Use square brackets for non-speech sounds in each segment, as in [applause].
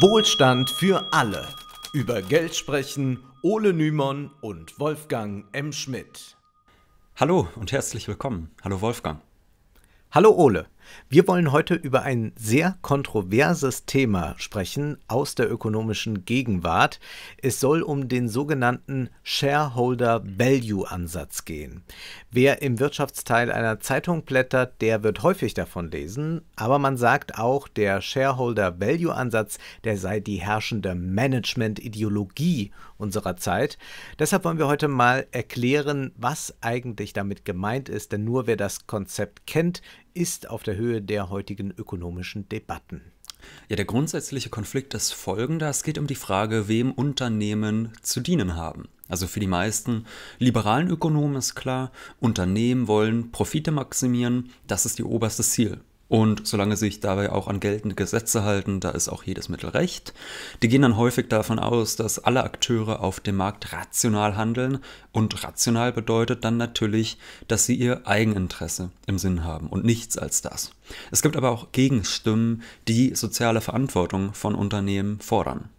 Wohlstand für alle. Über Geld sprechen Ole Nymon und Wolfgang M. Schmidt. Hallo und herzlich willkommen. Hallo Wolfgang. Hallo Ole. Wir wollen heute über ein sehr kontroverses Thema sprechen aus der ökonomischen Gegenwart. Es soll um den sogenannten Shareholder Value Ansatz gehen. Wer im Wirtschaftsteil einer Zeitung blättert, der wird häufig davon lesen, aber man sagt auch, der Shareholder Value Ansatz, der sei die herrschende Management-Ideologie unserer Zeit. Deshalb wollen wir heute mal erklären, was eigentlich damit gemeint ist, denn nur wer das Konzept kennt, ist auf der Höhe der heutigen ökonomischen Debatten? Ja, der grundsätzliche Konflikt ist folgender. Es geht um die Frage, wem Unternehmen zu dienen haben. Also für die meisten liberalen Ökonomen ist klar, Unternehmen wollen Profite maximieren, das ist ihr oberstes Ziel. Und solange sich dabei auch an geltende Gesetze halten, da ist auch jedes Mittel recht. Die gehen dann häufig davon aus, dass alle Akteure auf dem Markt rational handeln. Und rational bedeutet dann natürlich, dass sie ihr Eigeninteresse im Sinn haben und nichts als das. Es gibt aber auch Gegenstimmen, die soziale Verantwortung von Unternehmen fordern.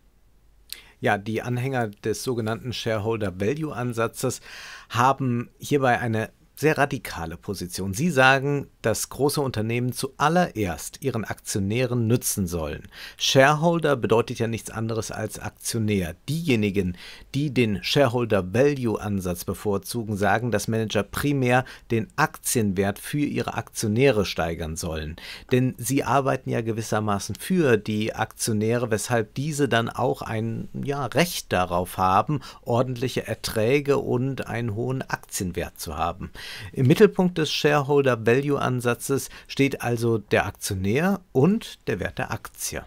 Ja, die Anhänger des sogenannten Shareholder Value Ansatzes haben hierbei eine sehr radikale Position. Sie sagen, dass große Unternehmen zuallererst ihren Aktionären nützen sollen. Shareholder bedeutet ja nichts anderes als Aktionär. Diejenigen, die den Shareholder Value Ansatz bevorzugen, sagen, dass Manager primär den Aktienwert für ihre Aktionäre steigern sollen. Denn sie arbeiten ja gewissermaßen für die Aktionäre, weshalb diese dann auch ein ja, Recht darauf haben, ordentliche Erträge und einen hohen Aktienwert zu haben. Im Mittelpunkt des Shareholder Value Ansatzes steht also der Aktionär und der Wert der Aktie.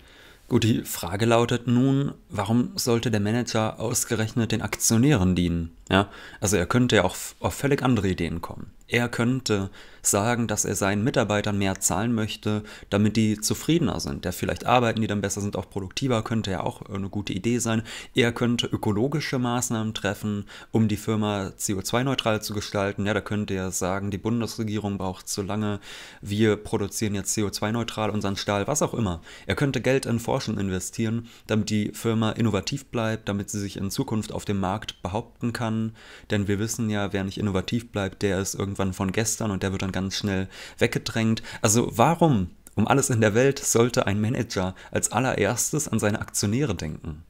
Gut, die Frage lautet nun, warum sollte der Manager ausgerechnet den Aktionären dienen? Ja, also er könnte ja auch auf völlig andere Ideen kommen. Er könnte sagen, dass er seinen Mitarbeitern mehr zahlen möchte, damit die zufriedener sind. Ja, vielleicht arbeiten die dann besser, sind auch produktiver, könnte ja auch äh, eine gute Idee sein. Er könnte ökologische Maßnahmen treffen, um die Firma CO2-neutral zu gestalten. Ja, da könnte er sagen, die Bundesregierung braucht zu lange, wir produzieren jetzt CO2-neutral unseren Stahl, was auch immer. Er könnte Geld in Forschung investieren, damit die Firma innovativ bleibt, damit sie sich in Zukunft auf dem Markt behaupten kann kann. Denn wir wissen ja, wer nicht innovativ bleibt, der ist irgendwann von gestern und der wird dann ganz schnell weggedrängt. Also warum, um alles in der Welt, sollte ein Manager als allererstes an seine Aktionäre denken?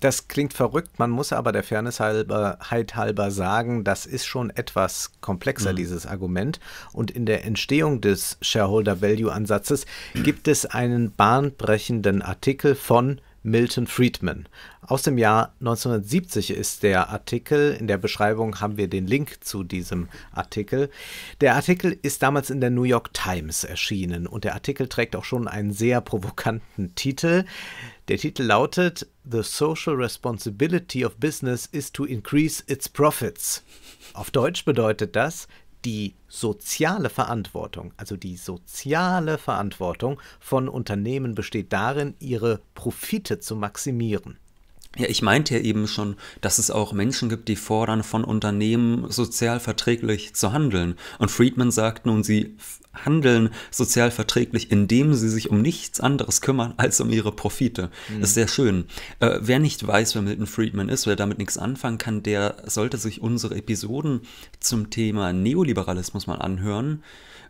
Das klingt verrückt, man muss aber der Fairness halt halber sagen, das ist schon etwas komplexer, mhm. dieses Argument. Und in der Entstehung des Shareholder Value Ansatzes gibt es einen bahnbrechenden Artikel von Milton Friedman. Aus dem Jahr 1970 ist der Artikel. In der Beschreibung haben wir den Link zu diesem Artikel. Der Artikel ist damals in der New York Times erschienen und der Artikel trägt auch schon einen sehr provokanten Titel. Der Titel lautet The Social Responsibility of Business is to Increase Its Profits. Auf Deutsch bedeutet das, die soziale Verantwortung, also die soziale Verantwortung von Unternehmen besteht darin, ihre Profite zu maximieren. Ja, ich meinte ja eben schon, dass es auch Menschen gibt, die fordern, von Unternehmen sozial verträglich zu handeln. Und Friedman sagt nun, sie handeln sozial verträglich, indem sie sich um nichts anderes kümmern als um ihre Profite. Mhm. Das ist sehr schön. Äh, wer nicht weiß, wer Milton Friedman ist, wer damit nichts anfangen kann, der sollte sich unsere Episoden zum Thema Neoliberalismus mal anhören.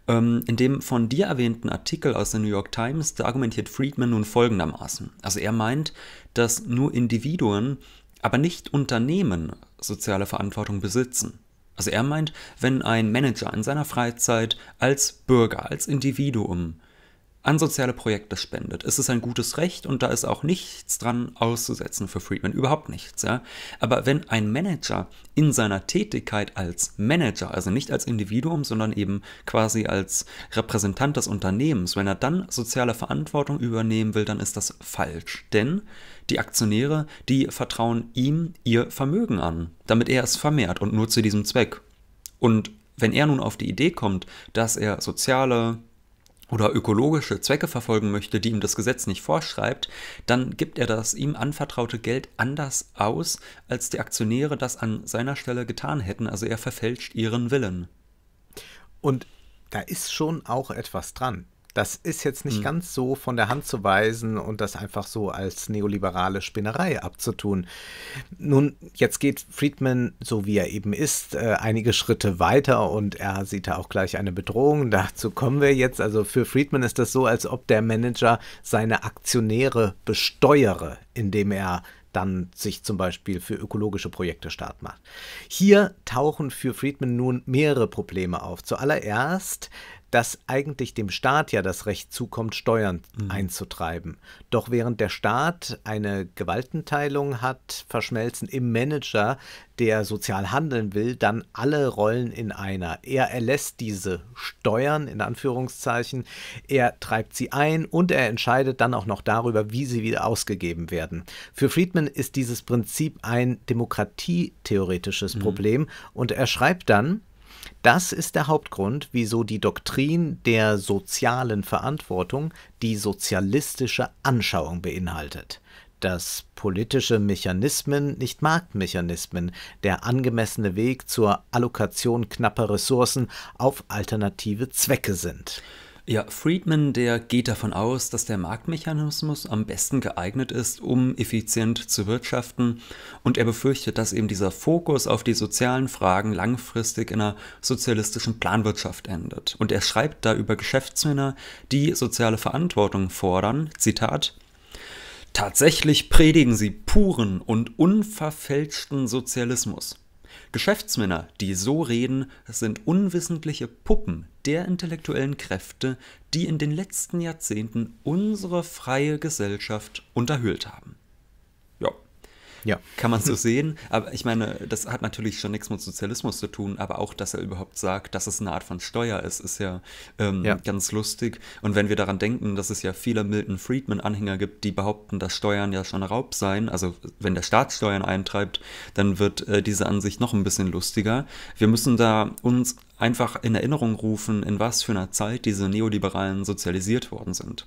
Ähm, in dem von dir erwähnten Artikel aus der New York Times, argumentiert Friedman nun folgendermaßen. Also er meint, dass nur Individuen, aber nicht Unternehmen soziale Verantwortung besitzen. Also er meint, wenn ein Manager in seiner Freizeit als Bürger, als Individuum an soziale Projekte spendet, ist es ein gutes Recht und da ist auch nichts dran auszusetzen für Friedman, überhaupt nichts. Ja? Aber wenn ein Manager in seiner Tätigkeit als Manager, also nicht als Individuum, sondern eben quasi als Repräsentant des Unternehmens, wenn er dann soziale Verantwortung übernehmen will, dann ist das falsch. Denn die Aktionäre, die vertrauen ihm ihr Vermögen an, damit er es vermehrt und nur zu diesem Zweck. Und wenn er nun auf die Idee kommt, dass er soziale oder ökologische Zwecke verfolgen möchte, die ihm das Gesetz nicht vorschreibt, dann gibt er das ihm anvertraute Geld anders aus, als die Aktionäre das an seiner Stelle getan hätten. Also er verfälscht ihren Willen. Und da ist schon auch etwas dran. Das ist jetzt nicht mhm. ganz so von der Hand zu weisen und das einfach so als neoliberale Spinnerei abzutun. Nun, jetzt geht Friedman, so wie er eben ist, äh, einige Schritte weiter und er sieht da auch gleich eine Bedrohung. Dazu kommen wir jetzt. Also für Friedman ist das so, als ob der Manager seine Aktionäre besteuere, indem er dann sich zum Beispiel für ökologische Projekte start macht. Hier tauchen für Friedman nun mehrere Probleme auf. Zuallererst dass eigentlich dem Staat ja das Recht zukommt, Steuern mhm. einzutreiben. Doch während der Staat eine Gewaltenteilung hat, verschmelzen im Manager, der sozial handeln will, dann alle Rollen in einer. Er erlässt diese Steuern in Anführungszeichen, er treibt sie ein und er entscheidet dann auch noch darüber, wie sie wieder ausgegeben werden. Für Friedman ist dieses Prinzip ein demokratietheoretisches mhm. Problem und er schreibt dann, das ist der Hauptgrund, wieso die Doktrin der sozialen Verantwortung die sozialistische Anschauung beinhaltet, dass politische Mechanismen nicht Marktmechanismen der angemessene Weg zur Allokation knapper Ressourcen auf alternative Zwecke sind. Ja, Friedman, der geht davon aus, dass der Marktmechanismus am besten geeignet ist, um effizient zu wirtschaften. Und er befürchtet, dass eben dieser Fokus auf die sozialen Fragen langfristig in einer sozialistischen Planwirtschaft endet. Und er schreibt da über Geschäftsmänner, die soziale Verantwortung fordern. Zitat. Tatsächlich predigen sie puren und unverfälschten Sozialismus. Geschäftsmänner, die so reden, sind unwissentliche Puppen der intellektuellen Kräfte, die in den letzten Jahrzehnten unsere freie Gesellschaft unterhöhlt haben ja. Kann man so sehen. Aber ich meine, das hat natürlich schon nichts mit Sozialismus zu tun, aber auch, dass er überhaupt sagt, dass es eine Art von Steuer ist, ist ja, ähm, ja. ganz lustig. Und wenn wir daran denken, dass es ja viele Milton Friedman-Anhänger gibt, die behaupten, dass Steuern ja schon Raub seien, also wenn der Staat Steuern eintreibt, dann wird äh, diese Ansicht noch ein bisschen lustiger. Wir müssen da uns einfach in Erinnerung rufen, in was für einer Zeit diese Neoliberalen sozialisiert worden sind.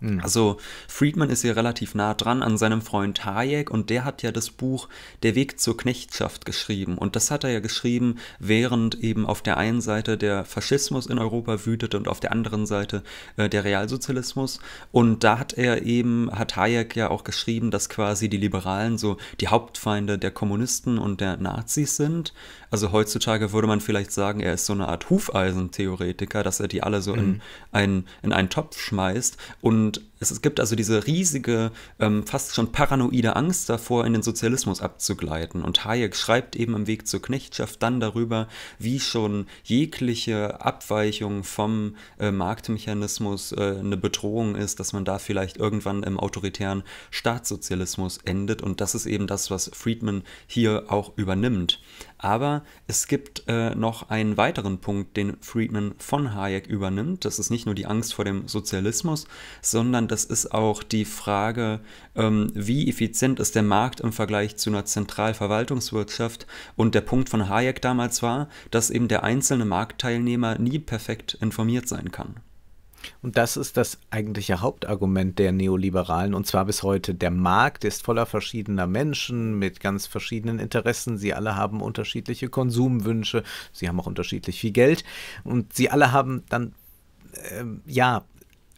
Hm. Also Friedman ist hier relativ nah dran an seinem Freund Hayek und der hat ja das Buch Der Weg zur Knechtschaft geschrieben und das hat er ja geschrieben, während eben auf der einen Seite der Faschismus in Europa wütete und auf der anderen Seite äh, der Realsozialismus und da hat er eben, hat Hayek ja auch geschrieben, dass quasi die Liberalen so die Hauptfeinde der Kommunisten und der Nazis sind also heutzutage würde man vielleicht sagen, er ist so eine Art Hufeisentheoretiker, dass er die alle so mhm. in, einen, in einen Topf schmeißt und es gibt also diese riesige, ähm, fast schon paranoide Angst davor, in den Sozialismus abzugleiten. Und Hayek schreibt eben im Weg zur Knechtschaft dann darüber, wie schon jegliche Abweichung vom äh, Marktmechanismus äh, eine Bedrohung ist, dass man da vielleicht irgendwann im autoritären Staatssozialismus endet. Und das ist eben das, was Friedman hier auch übernimmt. Aber es gibt äh, noch einen weiteren Punkt, den Friedman von Hayek übernimmt. Das ist nicht nur die Angst vor dem Sozialismus, sondern das das ist auch die Frage, ähm, wie effizient ist der Markt im Vergleich zu einer Zentralverwaltungswirtschaft. Und der Punkt von Hayek damals war, dass eben der einzelne Marktteilnehmer nie perfekt informiert sein kann. Und das ist das eigentliche Hauptargument der Neoliberalen, und zwar bis heute. Der Markt ist voller verschiedener Menschen mit ganz verschiedenen Interessen. Sie alle haben unterschiedliche Konsumwünsche, sie haben auch unterschiedlich viel Geld und sie alle haben dann, äh, ja,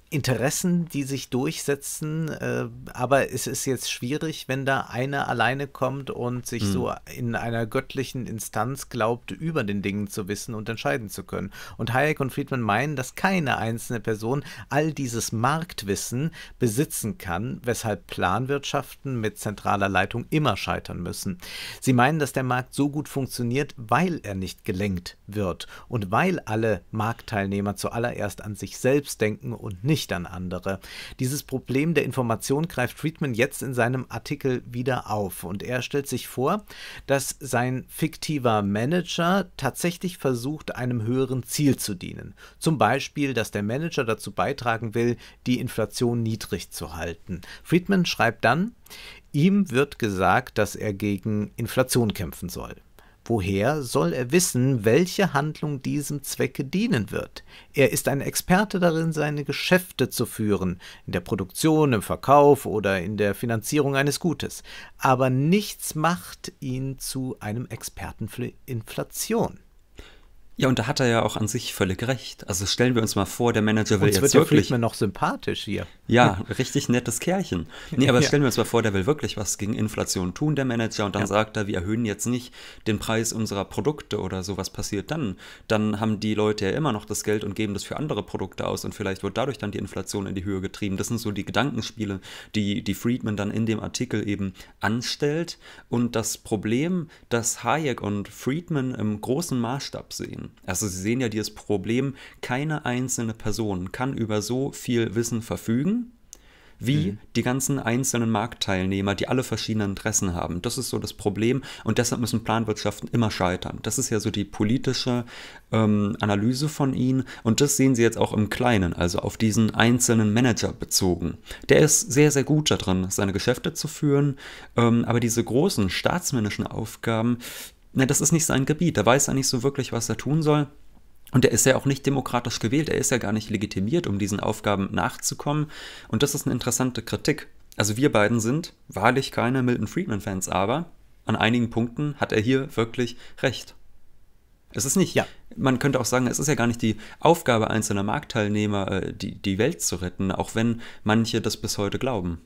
Interessen, die sich durchsetzen, äh, aber es ist jetzt schwierig, wenn da einer alleine kommt und sich mhm. so in einer göttlichen Instanz glaubt, über den Dingen zu wissen und entscheiden zu können. Und Hayek und Friedman meinen, dass keine einzelne Person all dieses Marktwissen besitzen kann, weshalb Planwirtschaften mit zentraler Leitung immer scheitern müssen. Sie meinen, dass der Markt so gut funktioniert, weil er nicht gelenkt wird und weil alle Marktteilnehmer zuallererst an sich selbst denken und nicht ernüchtern andere. Dieses Problem der Information greift Friedman jetzt in seinem Artikel wieder auf und er stellt sich vor, dass sein fiktiver Manager tatsächlich versucht, einem höheren Ziel zu dienen. Zum Beispiel, dass der Manager dazu beitragen will, die Inflation niedrig zu halten. Friedman schreibt dann, ihm wird gesagt, dass er gegen Inflation kämpfen soll. Woher soll er wissen, welche Handlung diesem Zwecke dienen wird? Er ist ein Experte darin, seine Geschäfte zu führen, in der Produktion, im Verkauf oder in der Finanzierung eines Gutes. Aber nichts macht ihn zu einem Experten für Inflation. Ja, und da hat er ja auch an sich völlig recht. Also stellen wir uns mal vor, der Manager will uns jetzt wird wirklich... wird noch sympathisch hier. Ja, richtig nettes Kerlchen. Nee, aber stellen wir uns mal vor, der will wirklich was gegen Inflation tun, der Manager, und dann ja. sagt er, wir erhöhen jetzt nicht den Preis unserer Produkte oder so. Was passiert dann? Dann haben die Leute ja immer noch das Geld und geben das für andere Produkte aus und vielleicht wird dadurch dann die Inflation in die Höhe getrieben. Das sind so die Gedankenspiele, die, die Friedman dann in dem Artikel eben anstellt. Und das Problem, das Hayek und Friedman im großen Maßstab sehen. Also sie sehen ja dieses Problem, keine einzelne Person kann über so viel Wissen verfügen wie mhm. die ganzen einzelnen Marktteilnehmer, die alle verschiedene Interessen haben. Das ist so das Problem und deshalb müssen Planwirtschaften immer scheitern. Das ist ja so die politische ähm, Analyse von ihnen und das sehen sie jetzt auch im Kleinen, also auf diesen einzelnen Manager bezogen. Der ist sehr, sehr gut darin, seine Geschäfte zu führen, ähm, aber diese großen staatsmännischen Aufgaben, na, das ist nicht sein Gebiet, da weiß er nicht so wirklich, was er tun soll. Und er ist ja auch nicht demokratisch gewählt, er ist ja gar nicht legitimiert, um diesen Aufgaben nachzukommen. Und das ist eine interessante Kritik. Also wir beiden sind wahrlich keine Milton Friedman-Fans, aber an einigen Punkten hat er hier wirklich recht. Es ist nicht, ja. man könnte auch sagen, es ist ja gar nicht die Aufgabe einzelner Marktteilnehmer, äh, die, die Welt zu retten, auch wenn manche das bis heute glauben.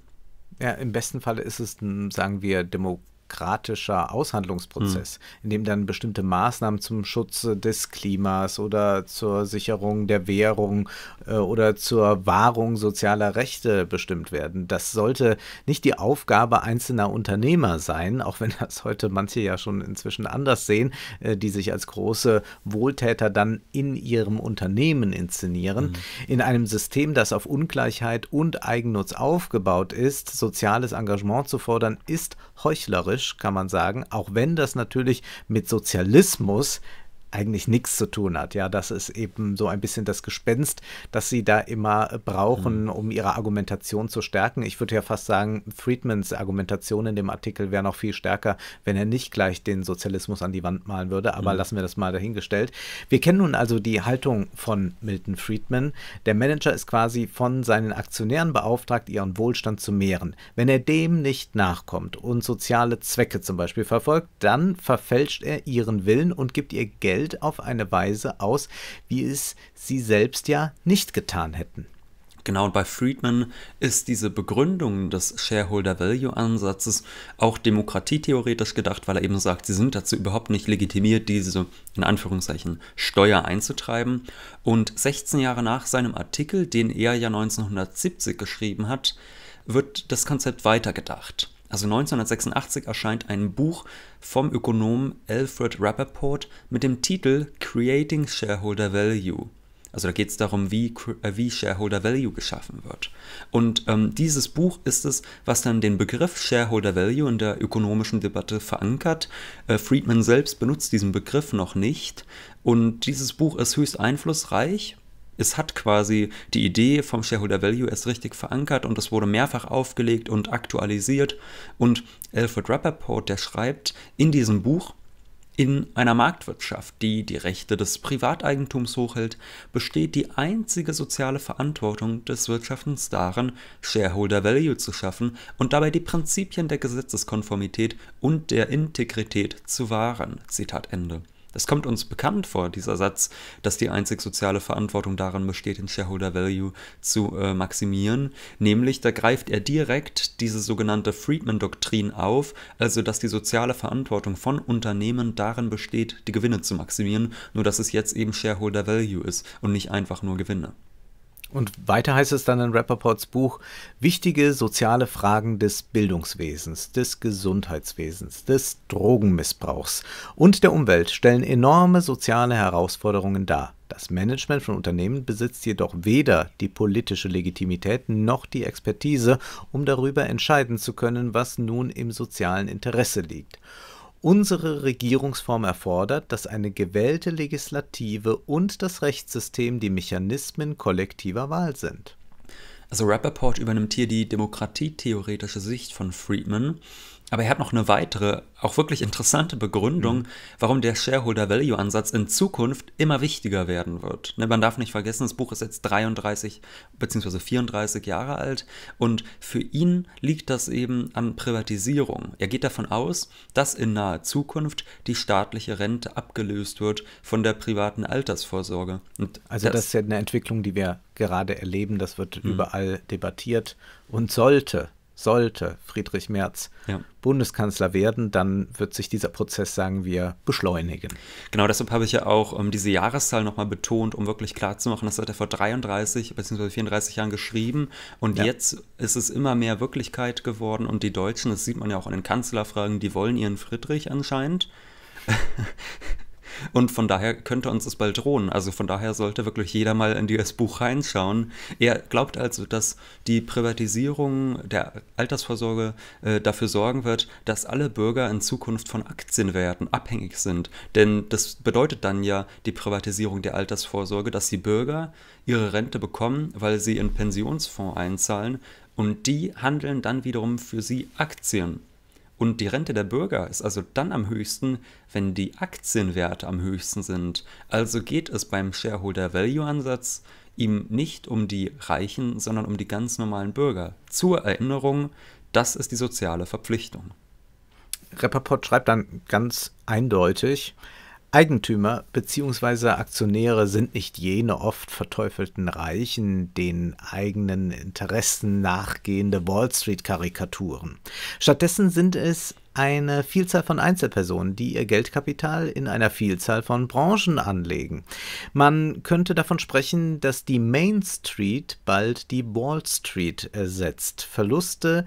Ja, im besten Falle ist es, sagen wir, demokratisch demokratischer Aushandlungsprozess, hm. in dem dann bestimmte Maßnahmen zum Schutz des Klimas oder zur Sicherung der Währung äh, oder zur Wahrung sozialer Rechte bestimmt werden. Das sollte nicht die Aufgabe einzelner Unternehmer sein, auch wenn das heute manche ja schon inzwischen anders sehen, äh, die sich als große Wohltäter dann in ihrem Unternehmen inszenieren. Hm. In einem System, das auf Ungleichheit und Eigennutz aufgebaut ist, soziales Engagement zu fordern, ist heuchlerisch, kann man sagen, auch wenn das natürlich mit Sozialismus eigentlich nichts zu tun hat. Ja, das ist eben so ein bisschen das Gespenst, das sie da immer äh, brauchen, mhm. um ihre Argumentation zu stärken. Ich würde ja fast sagen, Friedmans Argumentation in dem Artikel wäre noch viel stärker, wenn er nicht gleich den Sozialismus an die Wand malen würde, aber mhm. lassen wir das mal dahingestellt. Wir kennen nun also die Haltung von Milton Friedman. Der Manager ist quasi von seinen Aktionären beauftragt, ihren Wohlstand zu mehren. Wenn er dem nicht nachkommt und soziale Zwecke zum Beispiel verfolgt, dann verfälscht er ihren Willen und gibt ihr Geld Welt auf eine Weise aus, wie es sie selbst ja nicht getan hätten. Genau, und bei Friedman ist diese Begründung des Shareholder Value Ansatzes auch demokratietheoretisch gedacht, weil er eben sagt, sie sind dazu überhaupt nicht legitimiert, diese in Anführungszeichen Steuer einzutreiben. Und 16 Jahre nach seinem Artikel, den er ja 1970 geschrieben hat, wird das Konzept weitergedacht. Also 1986 erscheint ein Buch vom Ökonomen Alfred Rappaport mit dem Titel Creating Shareholder Value. Also da geht es darum, wie, äh, wie Shareholder Value geschaffen wird. Und ähm, dieses Buch ist es, was dann den Begriff Shareholder Value in der ökonomischen Debatte verankert. Äh, Friedman selbst benutzt diesen Begriff noch nicht. Und dieses Buch ist höchst einflussreich es hat quasi die Idee vom Shareholder Value erst richtig verankert und es wurde mehrfach aufgelegt und aktualisiert. Und Alfred Rappaport, der schreibt in diesem Buch, in einer Marktwirtschaft, die die Rechte des Privateigentums hochhält, besteht die einzige soziale Verantwortung des Wirtschaftens darin, Shareholder Value zu schaffen und dabei die Prinzipien der Gesetzeskonformität und der Integrität zu wahren. Zitat Ende. Es kommt uns bekannt vor, dieser Satz, dass die einzig soziale Verantwortung darin besteht, den Shareholder Value zu äh, maximieren. Nämlich, da greift er direkt diese sogenannte Friedman-Doktrin auf, also dass die soziale Verantwortung von Unternehmen darin besteht, die Gewinne zu maximieren, nur dass es jetzt eben Shareholder Value ist und nicht einfach nur Gewinne. Und weiter heißt es dann in Rappaports Buch, wichtige soziale Fragen des Bildungswesens, des Gesundheitswesens, des Drogenmissbrauchs und der Umwelt stellen enorme soziale Herausforderungen dar. Das Management von Unternehmen besitzt jedoch weder die politische Legitimität noch die Expertise, um darüber entscheiden zu können, was nun im sozialen Interesse liegt. Unsere Regierungsform erfordert, dass eine gewählte Legislative und das Rechtssystem die Mechanismen kollektiver Wahl sind. Also Rappaport übernimmt hier die demokratietheoretische Sicht von Friedman aber er hat noch eine weitere, auch wirklich interessante Begründung, mhm. warum der Shareholder Value Ansatz in Zukunft immer wichtiger werden wird. Ne, man darf nicht vergessen, das Buch ist jetzt 33 bzw. 34 Jahre alt und für ihn liegt das eben an Privatisierung. Er geht davon aus, dass in naher Zukunft die staatliche Rente abgelöst wird von der privaten Altersvorsorge. Und also das, das ist ja eine Entwicklung, die wir gerade erleben, das wird mhm. überall debattiert und sollte sollte Friedrich Merz ja. Bundeskanzler werden, dann wird sich dieser Prozess, sagen wir, beschleunigen. Genau, deshalb habe ich ja auch ähm, diese Jahreszahl nochmal betont, um wirklich klarzumachen, das hat er vor 33 bzw. 34 Jahren geschrieben und ja. jetzt ist es immer mehr Wirklichkeit geworden und die Deutschen, das sieht man ja auch an den Kanzlerfragen, die wollen ihren Friedrich anscheinend. [laughs] Und von daher könnte uns das bald drohen. Also von daher sollte wirklich jeder mal in dieses Buch reinschauen. Er glaubt also, dass die Privatisierung der Altersvorsorge äh, dafür sorgen wird, dass alle Bürger in Zukunft von Aktienwerten abhängig sind. Denn das bedeutet dann ja die Privatisierung der Altersvorsorge, dass die Bürger ihre Rente bekommen, weil sie in Pensionsfonds einzahlen und die handeln dann wiederum für sie Aktien. Und die Rente der Bürger ist also dann am höchsten, wenn die Aktienwerte am höchsten sind. Also geht es beim Shareholder Value Ansatz ihm nicht um die Reichen, sondern um die ganz normalen Bürger. Zur Erinnerung, das ist die soziale Verpflichtung. Repaport schreibt dann ganz eindeutig, Eigentümer bzw. Aktionäre sind nicht jene oft verteufelten Reichen, den eigenen Interessen nachgehende Wall Street-Karikaturen. Stattdessen sind es eine Vielzahl von Einzelpersonen, die ihr Geldkapital in einer Vielzahl von Branchen anlegen. Man könnte davon sprechen, dass die Main Street bald die Wall Street ersetzt. Verluste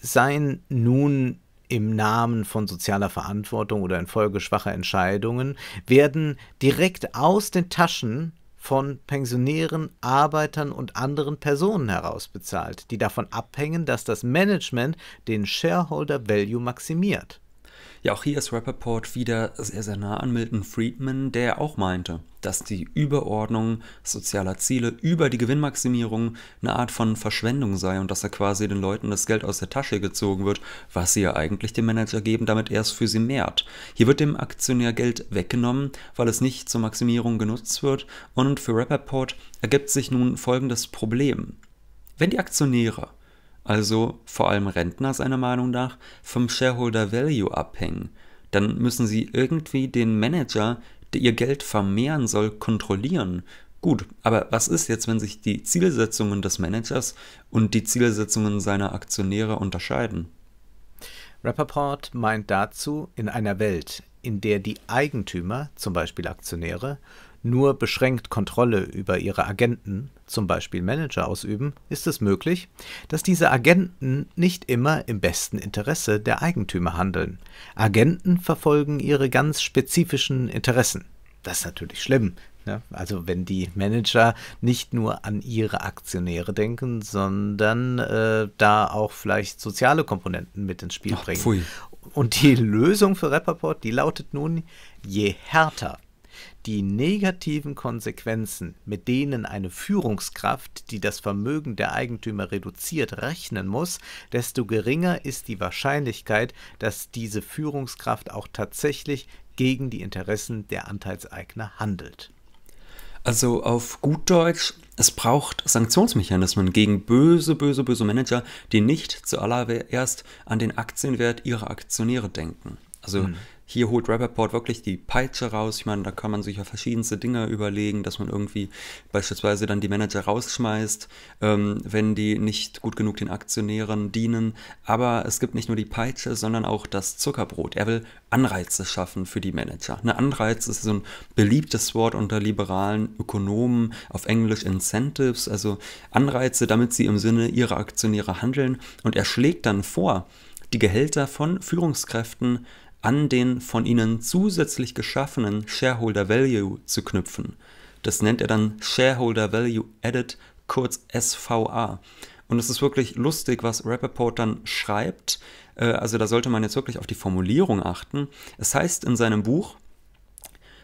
seien nun im Namen von sozialer Verantwortung oder infolge schwacher Entscheidungen werden direkt aus den Taschen von Pensionären, Arbeitern und anderen Personen herausbezahlt, die davon abhängen, dass das Management den Shareholder Value maximiert. Ja, auch hier ist Rappaport wieder sehr, sehr nah an Milton Friedman, der auch meinte, dass die Überordnung sozialer Ziele über die Gewinnmaximierung eine Art von Verschwendung sei und dass er quasi den Leuten das Geld aus der Tasche gezogen wird, was sie ja eigentlich dem Manager geben, damit er es für sie mehrt. Hier wird dem Aktionär Geld weggenommen, weil es nicht zur Maximierung genutzt wird und für Rappaport ergibt sich nun folgendes Problem. Wenn die Aktionäre also vor allem Rentner seiner Meinung nach, vom Shareholder Value abhängen. Dann müssen sie irgendwie den Manager, der ihr Geld vermehren soll, kontrollieren. Gut, aber was ist jetzt, wenn sich die Zielsetzungen des Managers und die Zielsetzungen seiner Aktionäre unterscheiden? Rappaport meint dazu in einer Welt, in der die Eigentümer, zum Beispiel Aktionäre, nur beschränkt Kontrolle über ihre Agenten, zum Beispiel Manager, ausüben, ist es möglich, dass diese Agenten nicht immer im besten Interesse der Eigentümer handeln. Agenten verfolgen ihre ganz spezifischen Interessen. Das ist natürlich schlimm. Ne? Also wenn die Manager nicht nur an ihre Aktionäre denken, sondern äh, da auch vielleicht soziale Komponenten mit ins Spiel Ach, bringen. Pfui. Und die Lösung für Rapperport, die lautet nun, je härter die negativen Konsequenzen, mit denen eine Führungskraft, die das Vermögen der Eigentümer reduziert, rechnen muss, desto geringer ist die Wahrscheinlichkeit, dass diese Führungskraft auch tatsächlich gegen die Interessen der Anteilseigner handelt. Also auf gut Deutsch, es braucht Sanktionsmechanismen gegen böse, böse, böse Manager, die nicht zuallererst an den Aktienwert ihrer Aktionäre denken. Also mhm. Hier holt Rappaport wirklich die Peitsche raus. Ich meine, da kann man sich ja verschiedenste Dinge überlegen, dass man irgendwie beispielsweise dann die Manager rausschmeißt, ähm, wenn die nicht gut genug den Aktionären dienen. Aber es gibt nicht nur die Peitsche, sondern auch das Zuckerbrot. Er will Anreize schaffen für die Manager. Eine Anreiz ist so ein beliebtes Wort unter liberalen Ökonomen, auf Englisch Incentives, also Anreize, damit sie im Sinne ihrer Aktionäre handeln. Und er schlägt dann vor, die Gehälter von Führungskräften an den von ihnen zusätzlich geschaffenen Shareholder Value zu knüpfen. Das nennt er dann Shareholder Value Added, kurz SVA. Und es ist wirklich lustig, was Rappaport dann schreibt. Äh, also da sollte man jetzt wirklich auf die Formulierung achten. Es heißt in seinem Buch,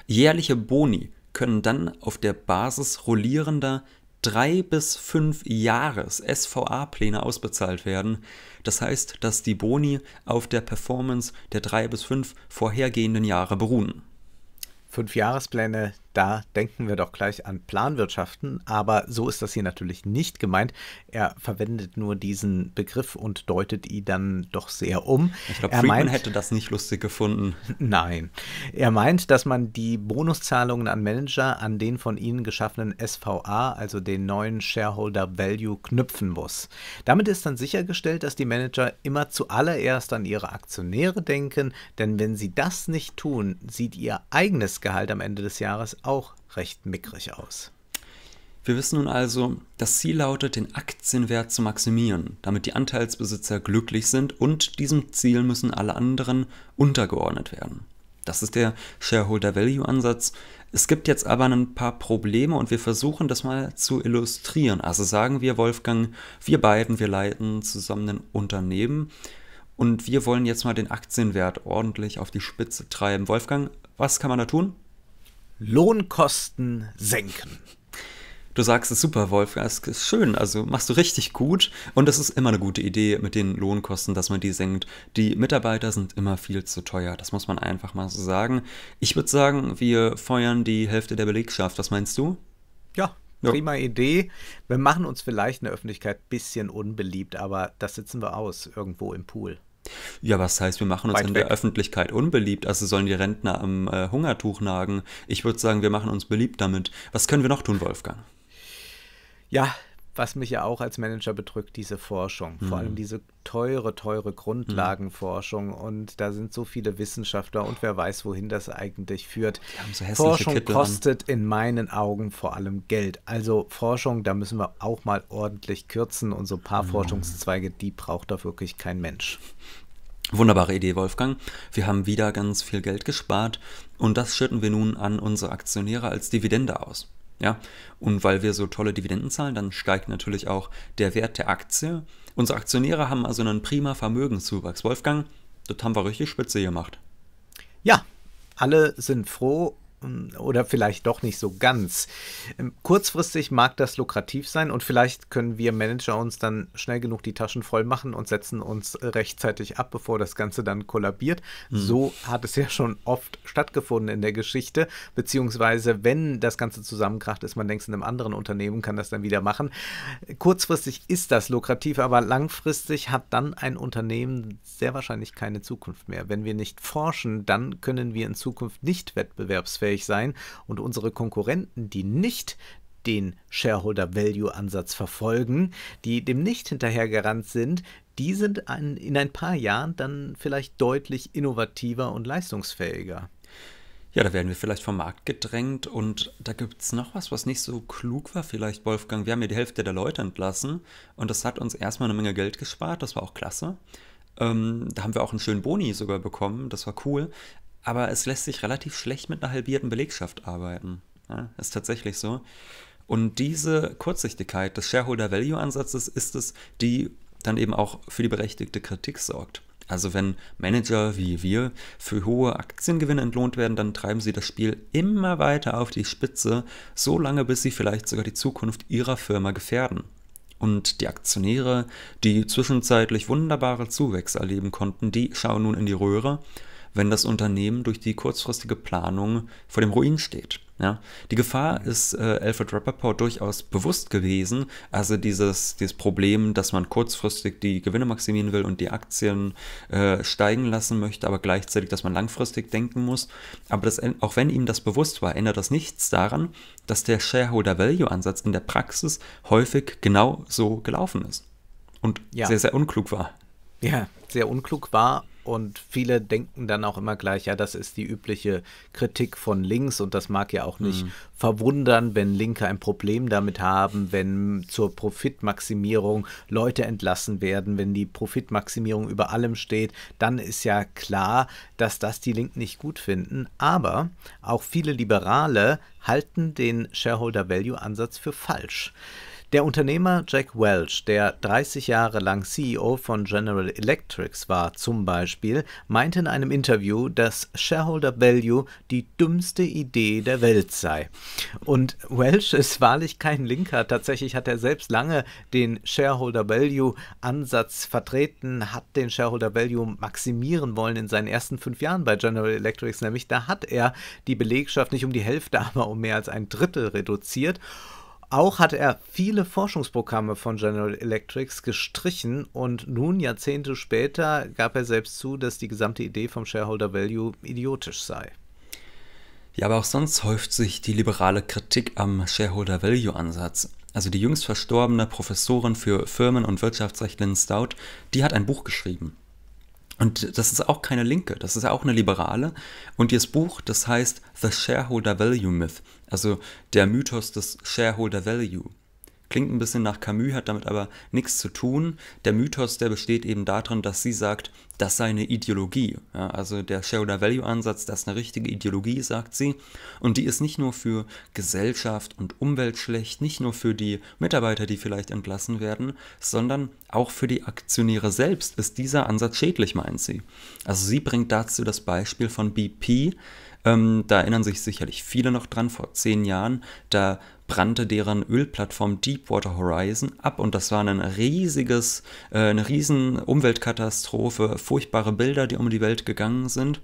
jährliche Boni können dann auf der Basis rollierender drei bis fünf Jahres SVA-Pläne ausbezahlt werden. Das heißt, dass die Boni auf der Performance der drei bis fünf vorhergehenden Jahre beruhen. Fünf Jahrespläne, da denken wir doch gleich an Planwirtschaften, aber so ist das hier natürlich nicht gemeint. Er verwendet nur diesen Begriff und deutet ihn dann doch sehr um. Ich glaube, Friedman meint, hätte das nicht lustig gefunden. Nein. Er meint, dass man die Bonuszahlungen an Manager an den von ihnen geschaffenen SVA, also den neuen Shareholder Value, knüpfen muss. Damit ist dann sichergestellt, dass die Manager immer zuallererst an ihre Aktionäre denken, denn wenn sie das nicht tun, sieht ihr eigenes Gehalt am Ende des Jahres auch recht mickrig aus. Wir wissen nun also, das Ziel lautet, den Aktienwert zu maximieren, damit die Anteilsbesitzer glücklich sind und diesem Ziel müssen alle anderen untergeordnet werden. Das ist der Shareholder Value Ansatz. Es gibt jetzt aber ein paar Probleme und wir versuchen das mal zu illustrieren. Also sagen wir, Wolfgang, wir beiden, wir leiten zusammen ein Unternehmen und wir wollen jetzt mal den Aktienwert ordentlich auf die Spitze treiben. Wolfgang, was kann man da tun? Lohnkosten senken. Du sagst es super, Wolfgang, es ist schön, also machst du richtig gut und es ist immer eine gute Idee mit den Lohnkosten, dass man die senkt. Die Mitarbeiter sind immer viel zu teuer, das muss man einfach mal so sagen. Ich würde sagen, wir feuern die Hälfte der Belegschaft, was meinst du? Ja, ja. Prima Idee. Wir machen uns vielleicht in der Öffentlichkeit ein bisschen unbeliebt, aber das sitzen wir aus irgendwo im Pool. Ja, was heißt, wir machen uns Weit in weg. der Öffentlichkeit unbeliebt? Also sollen die Rentner am äh, Hungertuch nagen? Ich würde sagen, wir machen uns beliebt damit. Was können wir noch tun, Wolfgang? Ja, was mich ja auch als Manager bedrückt, diese Forschung. Vor allem mhm. diese teure, teure Grundlagenforschung. Mhm. Und da sind so viele Wissenschaftler und wer weiß, wohin das eigentlich führt. So Forschung Kittel kostet an. in meinen Augen vor allem Geld. Also Forschung, da müssen wir auch mal ordentlich kürzen. Und so ein paar mhm. Forschungszweige, die braucht doch wirklich kein Mensch. Wunderbare Idee, Wolfgang. Wir haben wieder ganz viel Geld gespart und das schütten wir nun an unsere Aktionäre als Dividende aus. Ja, und weil wir so tolle Dividenden zahlen, dann steigt natürlich auch der Wert der Aktie. Unsere Aktionäre haben also einen prima Vermögenszuwachs. Wolfgang, das haben wir richtig spitze gemacht. Ja, alle sind froh oder vielleicht doch nicht so ganz. Ähm, kurzfristig mag das lukrativ sein und vielleicht können wir Manager uns dann schnell genug die Taschen voll machen und setzen uns rechtzeitig ab, bevor das Ganze dann kollabiert. Mhm. So hat es ja schon oft stattgefunden in der Geschichte, beziehungsweise wenn das Ganze zusammenkracht, ist man längst in einem anderen Unternehmen, kann das dann wieder machen. Kurzfristig ist das lukrativ, aber langfristig hat dann ein Unternehmen sehr wahrscheinlich keine Zukunft mehr. Wenn wir nicht forschen, dann können wir in Zukunft nicht wettbewerbsfähig wettbewerbsfähig sein und unsere Konkurrenten, die nicht den Shareholder Value Ansatz verfolgen, die dem nicht hinterhergerannt sind, die sind ein, in ein paar Jahren dann vielleicht deutlich innovativer und leistungsfähiger. Ja, da werden wir vielleicht vom Markt gedrängt und da gibt es noch was, was nicht so klug war vielleicht, Wolfgang. Wir haben ja die Hälfte der Leute entlassen und das hat uns erstmal eine Menge Geld gespart, das war auch klasse. Ähm, da haben wir auch einen schönen Boni sogar bekommen, das war cool aber es lässt sich relativ schlecht mit einer halbierten Belegschaft arbeiten. Ja, ist tatsächlich so. Und diese Kurzsichtigkeit des Shareholder-Value-Ansatzes ist es, die dann eben auch für die berechtigte Kritik sorgt. Also wenn Manager wie wir für hohe Aktiengewinne entlohnt werden, dann treiben sie das Spiel immer weiter auf die Spitze, so lange bis sie vielleicht sogar die Zukunft ihrer Firma gefährden. Und die Aktionäre, die zwischenzeitlich wunderbare Zuwächse erleben konnten, die schauen nun in die Röhre wenn das Unternehmen durch die kurzfristige Planung vor dem Ruin steht. Ja? Die Gefahr ist äh, Alfred Rappaport durchaus bewusst gewesen. Also dieses, dieses Problem, dass man kurzfristig die Gewinne maximieren will und die Aktien äh, steigen lassen möchte, aber gleichzeitig, dass man langfristig denken muss. Aber das, auch wenn ihm das bewusst war, ändert das nichts daran, dass der Shareholder-Value-Ansatz in der Praxis häufig genau so gelaufen ist. Und ja. sehr, sehr unklug war. Ja, sehr unklug war und viele denken dann auch immer gleich, ja, das ist die übliche Kritik von links und das mag ja auch mhm. nicht mhm. verwundern, wenn Linke ein Problem damit haben, wenn zur Profitmaximierung Leute entlassen werden, wenn die Profitmaximierung über allem steht, dann ist ja klar, dass das die Linken nicht gut finden. Aber auch viele Liberale halten den Shareholder Value Ansatz für falsch. Der Unternehmer Jack Welch, der 30 Jahre lang CEO von General Electrics war zum Beispiel, meinte in einem Interview, dass Shareholder Value die dümmste Idee der Welt sei. Und Welch ist wahrlich kein Linker. Tatsächlich hat er selbst lange den Shareholder Value Ansatz vertreten, hat den Shareholder Value maximieren wollen in seinen ersten fünf Jahren bei General Electric, nämlich da hat er die Belegschaft nicht um die Hälfte, [laughs] aber um mehr als ein Drittel reduziert. Auch hat er viele Forschungsprogramme von General Electrics gestrichen und nun Jahrzehnte später gab er selbst zu, dass die gesamte Idee vom Shareholder Value idiotisch sei. Ja, aber auch sonst häuft sich die liberale Kritik am Shareholder Value Ansatz. Also die jüngst verstorbene Professorin für Firmen- und Wirtschaftsrecht Lynn Stout, die hat ein Buch geschrieben. Und das ist auch keine Linke, das ist auch eine Liberale. Und ihr Buch, das heißt The Shareholder Value Myth. Also der Mythos des Shareholder Value. Klingt ein bisschen nach Camus, hat damit aber nichts zu tun. Der Mythos, der besteht eben darin, dass sie sagt, das sei eine Ideologie. Ja, also der Shareholder Value Ansatz, das ist eine richtige Ideologie, sagt sie. Und die ist nicht nur für Gesellschaft und Umwelt schlecht, nicht nur für die Mitarbeiter, die vielleicht entlassen werden, sondern auch für die Aktionäre selbst ist dieser Ansatz schädlich, meint sie. Also sie bringt dazu das Beispiel von BP, ähm, da erinnern sich sicherlich viele noch dran, vor zehn Jahren, da brannte deren Ölplattform Deepwater Horizon ab und das war ein riesiges, äh, eine riesen Umweltkatastrophe, furchtbare Bilder, die um die Welt gegangen sind.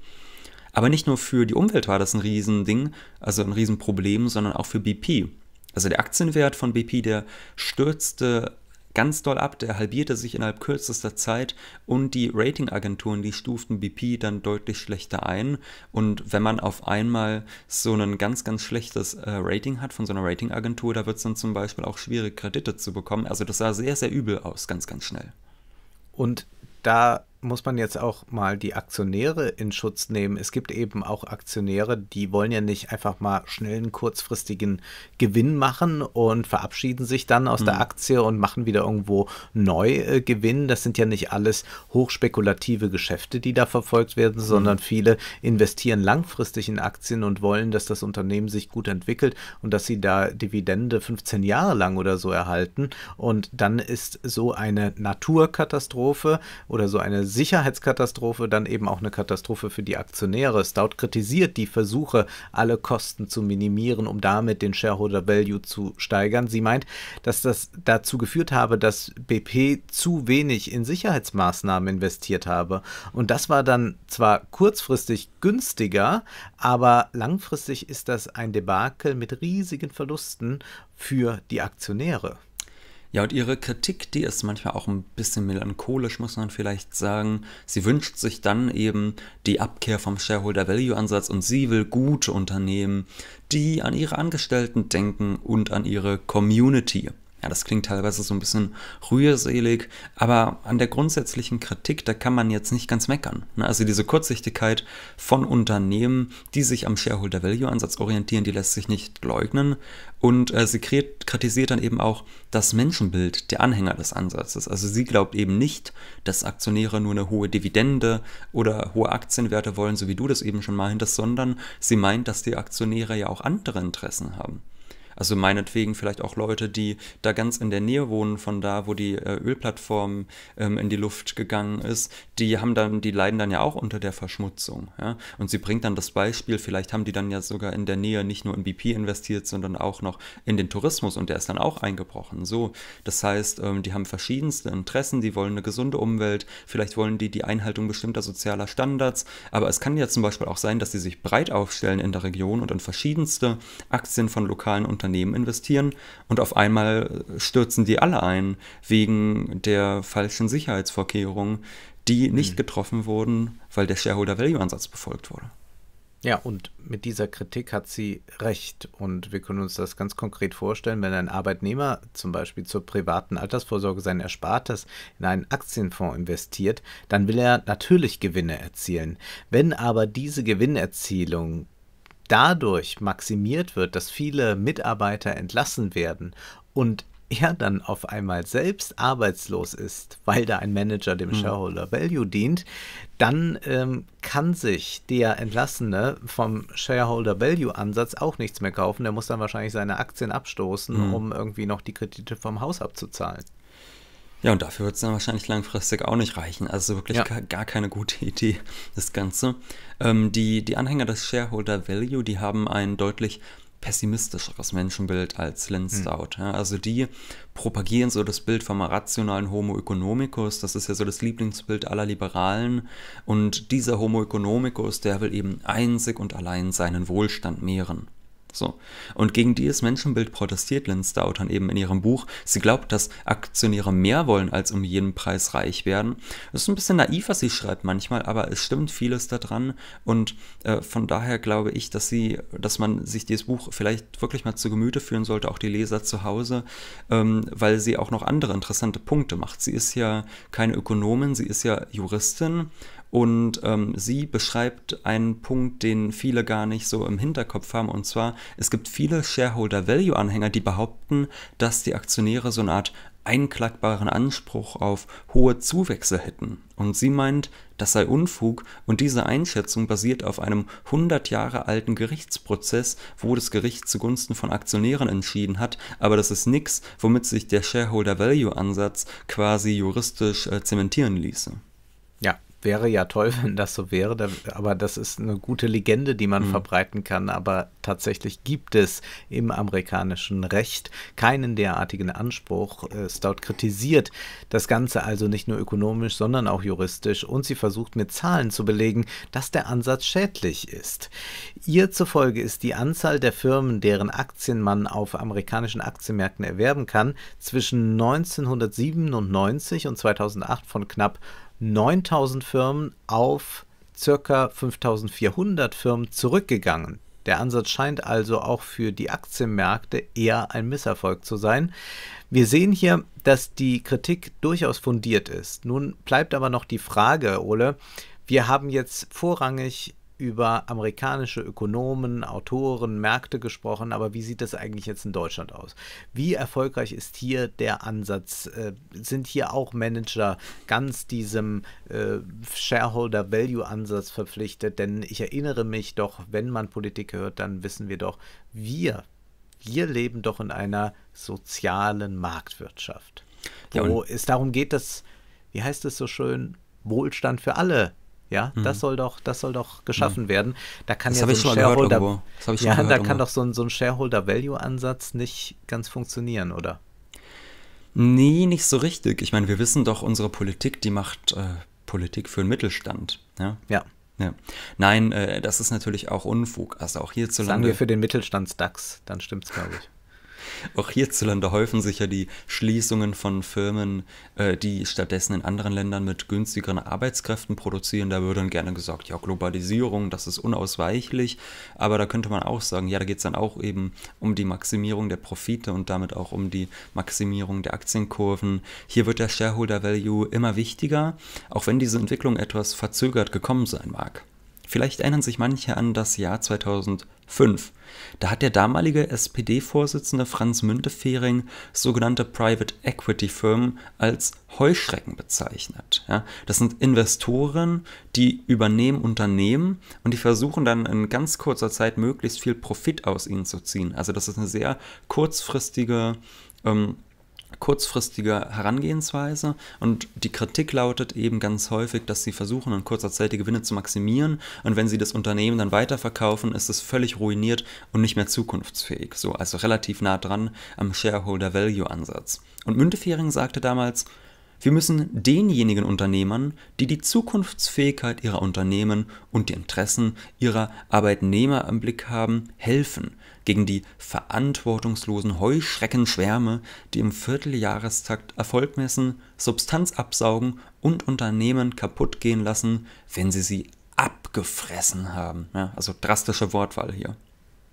Aber nicht nur für die Umwelt war das ein Riesending, also ein Riesenproblem, sondern auch für BP. Also der Aktienwert von BP, der stürzte ganz doll ab. Der halbierte sich innerhalb kürzester Zeit und die Ratingagenturen, die stuften BP dann deutlich schlechter ein. Und wenn man auf einmal so ein ganz, ganz schlechtes äh, Rating hat von so einer Ratingagentur, da wird es dann zum Beispiel auch schwierig, Kredite zu bekommen. Also das sah sehr, sehr übel aus, ganz, ganz schnell. Und da muss man jetzt auch mal die Aktionäre in Schutz nehmen. Es gibt eben auch Aktionäre, die wollen ja nicht einfach mal schnell einen kurzfristigen Gewinn machen und verabschieden sich dann aus mhm. der Aktie und machen wieder irgendwo neu äh, Gewinn. Das sind ja nicht alles hochspekulative Geschäfte, die da verfolgt werden, mhm. sondern viele investieren langfristig in Aktien und wollen, dass das Unternehmen sich gut entwickelt und dass sie da Dividende 15 Jahre lang oder so erhalten. Und dann ist so eine Naturkatastrophe oder so eine Sicherheitskatastrophe dann eben auch eine Katastrophe für die Aktionäre. Stout kritisiert die Versuche, alle Kosten zu minimieren, um damit den Shareholder Value zu steigern. Sie meint, dass das dazu geführt habe, dass BP zu wenig in Sicherheitsmaßnahmen investiert habe. Und das war dann zwar kurzfristig günstiger, aber langfristig ist das ein Debakel mit riesigen Verlusten für die Aktionäre. Ja, und ihre Kritik, die ist manchmal auch ein bisschen melancholisch, muss man vielleicht sagen. Sie wünscht sich dann eben die Abkehr vom Shareholder Value Ansatz und sie will gute Unternehmen, die an ihre Angestellten denken und an ihre Community ja, das klingt teilweise so ein bisschen rührselig, aber an der grundsätzlichen Kritik, da kann man jetzt nicht ganz meckern. Ne? Also diese Kurzsichtigkeit von Unternehmen, die sich am Shareholder Value Ansatz orientieren, die lässt sich nicht leugnen. Und äh, sie kritisiert dann eben auch das Menschenbild der Anhänger des Ansatzes. Also sie glaubt eben nicht, dass Aktionäre nur eine hohe Dividende oder hohe Aktienwerte wollen, so wie du das eben schon meintest, sondern sie meint, dass die Aktionäre ja auch andere Interessen haben. Also meinetwegen vielleicht auch Leute, die da ganz in der Nähe wohnen von da, wo die äh, Ölplattform ähm, in die Luft gegangen ist, die haben dann, die leiden dann ja auch unter der Verschmutzung. Ja? Und sie bringt dann das Beispiel, vielleicht haben die dann ja sogar in der Nähe nicht nur in BP investiert, sondern auch noch in den Tourismus und der ist dann auch eingebrochen. So, das heißt, ähm, die haben verschiedenste Interessen, die wollen eine gesunde Umwelt, vielleicht wollen die die Einhaltung bestimmter sozialer Standards, aber es kann ja zum Beispiel auch sein, dass sie sich breit aufstellen in der Region und in verschiedenste Aktien von lokalen Unternehmen Unternehmen investieren und auf einmal stürzen die alle ein wegen der falschen Sicherheitsvorkehrungen, die nicht mhm. getroffen wurden, weil der Shareholder Value Ansatz befolgt wurde. Ja, und mit dieser Kritik hat sie recht. Und wir können uns das ganz konkret vorstellen, wenn ein Arbeitnehmer zum Beispiel zur privaten Altersvorsorge sein Erspartes in einen Aktienfonds investiert, dann will er natürlich Gewinne erzielen. Wenn aber diese Gewinnerzielung dadurch maximiert wird, dass viele Mitarbeiter entlassen werden und er dann auf einmal selbst arbeitslos ist, weil da ein Manager dem mhm. Shareholder Value dient, dann ähm, kann sich der Entlassene vom Shareholder Value Ansatz auch nichts mehr kaufen. Der muss dann wahrscheinlich seine Aktien abstoßen, mhm. um irgendwie noch die Kredite vom Haus abzuzahlen. Ja, und dafür wird es dann wahrscheinlich langfristig auch nicht reichen. Also wirklich ja. gar keine gute [laughs] Idee, das Ganze. Ähm, die, die Anhänger des Shareholder Value, die haben ein deutlich pessimistischeres Menschenbild als Linstout. Hm. Mhm. Ja, also die propagieren so das Bild vom rationalen Homo economicus, das ist ja so das Lieblingsbild aller Liberalen. Und dieser Homo economicus, der will eben einzig und allein seinen Wohlstand mehren. So. Und gegen dieses Menschenbild protestiert Lynn Stoutern eben in ihrem Buch. Sie glaubt, dass Aktionäre mehr wollen, als um jeden Preis reich werden. Das ist ein bisschen naiv, was sie schreibt manchmal, aber es stimmt vieles daran. Und äh, von daher glaube ich, dass sie, dass man sich dieses Buch vielleicht wirklich mal zu Gemüte führen sollte, auch die Leser zu Hause, ähm, weil sie auch noch andere interessante Punkte macht. Sie ist ja keine Ökonomin, sie ist ja Juristin und ähm, sie beschreibt einen Punkt, den viele gar nicht so im Hinterkopf haben. Und zwar, es gibt viele Shareholder-Value-Anhänger, die behaupten, dass die Aktionäre so eine Art einklagbaren Anspruch auf hohe Zuwächse hätten. Und sie meint, das sei Unfug und diese Einschätzung basiert auf einem 100 Jahre alten Gerichtsprozess, wo das Gericht zugunsten von Aktionären entschieden hat, aber das ist nichts, womit sich der Shareholder Value Ansatz quasi juristisch äh, zementieren ließe. Ja, wäre ja toll, [laughs] wenn das so wäre, da, aber das ist eine gute Legende, die man mhm. verbreiten kann. Aber tatsächlich gibt es im amerikanischen Recht keinen derartigen Anspruch. Äh, Stout kritisiert das Ganze also nicht nur ökonomisch, sondern auch juristisch und sie versucht mit Zahlen zu belegen, dass der Ansatz schädlich ist. Ihr zufolge ist die Anzahl der Firmen, deren Aktien man auf amerikanischen Aktienmärkten erwerben kann, zwischen 1997 und 2008 von knapp 9000 Firmen auf circa 5400 Firmen zurückgegangen. Der Ansatz scheint also auch für die Aktienmärkte eher ein Misserfolg zu sein. Wir sehen hier, dass die Kritik durchaus fundiert ist. Nun bleibt aber noch die Frage, Ole, wir haben jetzt vorrangig über amerikanische Ökonomen, Autoren, Märkte gesprochen, aber wie sieht das eigentlich jetzt in Deutschland aus? Wie erfolgreich ist hier der Ansatz? Äh, sind hier auch Manager ganz diesem äh, Shareholder-Value-Ansatz verpflichtet? Denn ich erinnere mich doch, wenn man Politik hört, dann wissen wir doch, wir, wir leben doch in einer sozialen Marktwirtschaft, wo ja, es darum geht, dass, wie heißt es so schön, Wohlstand für alle ja, mhm. das soll doch, das soll doch geschaffen mhm. werden. Da kann das ja so ein Shareholder, ja, da kann doch so ein, so ein Shareholder-Value-Ansatz nicht ganz funktionieren, oder? Nee, nicht so richtig. Ich meine, wir wissen doch, unsere Politik, die macht äh, Politik für den Mittelstand. Ja. ja. ja. Nein, äh, das ist natürlich auch Unfug. Also auch hierzulande. Sagen wir für den Mittelstands-DAX, dann stimmt es, glaube ich. Auch hierzulande häufen sich ja die Schließungen von Firmen, äh, die stattdessen in anderen Ländern mit günstigeren Arbeitskräften produzieren. Da würde dann gerne gesagt, ja, Globalisierung, das ist unausweichlich. Aber da könnte man auch sagen, ja, da geht es dann auch eben um die Maximierung der Profite und damit auch um die Maximierung der Aktienkurven. Hier wird der Shareholder Value immer wichtiger, auch wenn diese Entwicklung etwas verzögert gekommen sein mag. Vielleicht erinnern sich manche an das Jahr 2000. 5. Da hat der damalige SPD-Vorsitzende Franz Müntefering sogenannte Private Equity Firmen als Heuschrecken bezeichnet. Ja, das sind Investoren, die übernehmen Unternehmen und die versuchen dann in ganz kurzer Zeit möglichst viel Profit aus ihnen zu ziehen. Also das ist eine sehr kurzfristige ähm, kurzfristiger Herangehensweise und die Kritik lautet eben ganz häufig, dass sie versuchen, in kurzer Zeit die Gewinne zu maximieren und wenn sie das Unternehmen dann weiterverkaufen, ist es völlig ruiniert und nicht mehr zukunftsfähig. So, also relativ nah dran am Shareholder Value Ansatz. Und Müntefering sagte damals, wir müssen denjenigen Unternehmern, die die Zukunftsfähigkeit ihrer Unternehmen und die Interessen ihrer Arbeitnehmer im Blick haben, helfen, gegen die verantwortungslosen Heuschreckenschwärme, die im Vierteljahrestakt Erfolg messen, Substanz absaugen und Unternehmen kaputt gehen lassen, wenn sie sie abgefressen haben. Ja, also drastische Wortwahl hier.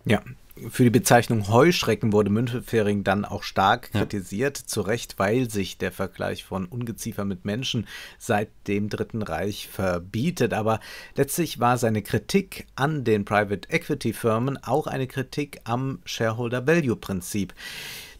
Ja, für die Bezeichnung Heuschrecken wurde Müntefering dann auch stark ja. kritisiert, zu Recht, weil sich der Vergleich von Ungeziefer mit Menschen seit dem Dritten Reich verbietet. Aber letztlich war seine Kritik an den Private Equity Firmen auch eine Kritik am Shareholder Value Prinzip.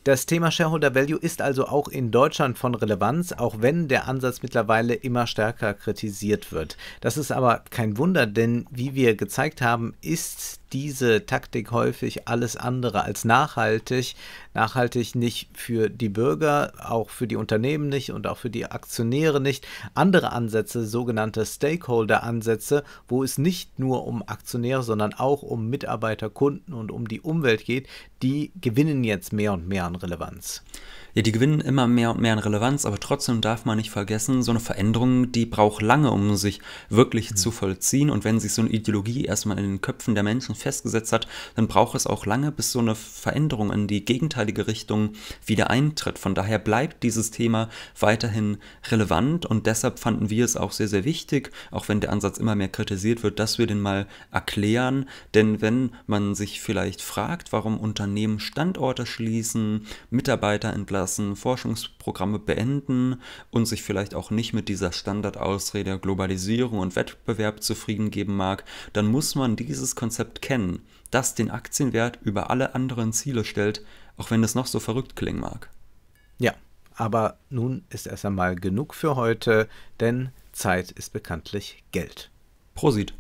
Das Thema Shareholder Value ist also auch in Deutschland von Relevanz, auch wenn der Ansatz mittlerweile immer stärker kritisiert wird. Das ist aber kein Wunder, denn wie wir gezeigt haben, ist diese Taktik häufig alles andere als nachhaltig. Nachhaltig nicht für die Bürger, auch für die Unternehmen nicht und auch für die Aktionäre nicht. Andere Ansätze, sogenannte Stakeholder-Ansätze, wo es nicht nur um Aktionäre, sondern auch um Mitarbeiter, Kunden und um die Umwelt geht, die gewinnen jetzt mehr und mehr an Relevanz ja, die gewinnen immer mehr und mehr an Relevanz, aber trotzdem darf man nicht vergessen, so eine Veränderung, die braucht lange, um sich wirklich mhm. zu vollziehen. Und wenn sich so eine Ideologie erstmal in den Köpfen der Menschen festgesetzt hat, dann braucht es auch lange, bis so eine Veränderung in die gegenteilige Richtung wieder eintritt. Von daher bleibt dieses Thema weiterhin relevant und deshalb fanden wir es auch sehr, sehr wichtig, auch wenn der Ansatz immer mehr kritisiert wird, dass wir den mal erklären. Denn wenn man sich vielleicht fragt, warum Unternehmen Standorte schließen, Mitarbeiter entlassen, lassen, Forschungsprogramme beenden und sich vielleicht auch nicht mit dieser Standardausrede Globalisierung und Wettbewerb zufrieden geben mag, dann muss man dieses Konzept kennen, das den Aktienwert über alle anderen Ziele stellt, auch wenn es noch so verrückt klingen mag. Ja, aber nun ist erst einmal genug für heute, denn Zeit ist bekanntlich Geld. Prosit.